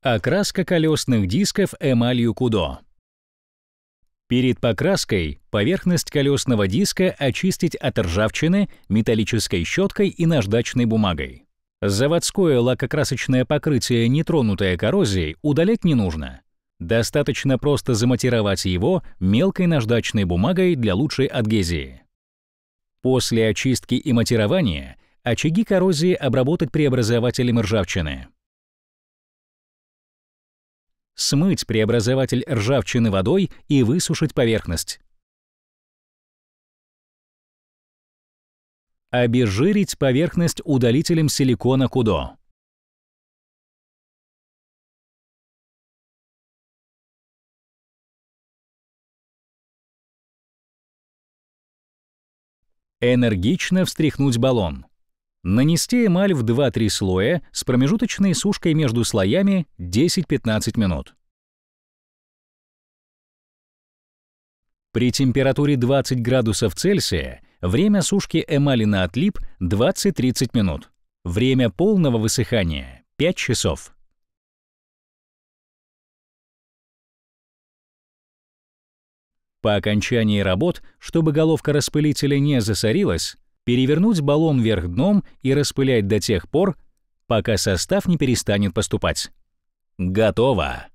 Окраска колесных дисков эмалью кудо. Перед покраской поверхность колесного диска очистить от ржавчины металлической щеткой и наждачной бумагой. Заводское лакокрасочное покрытие, не тронутое коррозией, удалять не нужно. Достаточно просто заматировать его мелкой наждачной бумагой для лучшей адгезии. После очистки и матирования очаги коррозии обработать преобразователем ржавчины смыть преобразователь ржавчины водой и высушить поверхность. Обезжирить поверхность удалителем силикона Кудо. Энергично встряхнуть баллон. Нанести эмаль в 2-3 слоя с промежуточной сушкой между слоями 10-15 минут. При температуре 20 градусов Цельсия время сушки эмали на отлип 20-30 минут. Время полного высыхания — 5 часов. По окончании работ, чтобы головка распылителя не засорилась, перевернуть баллон вверх дном и распылять до тех пор, пока состав не перестанет поступать. Готово!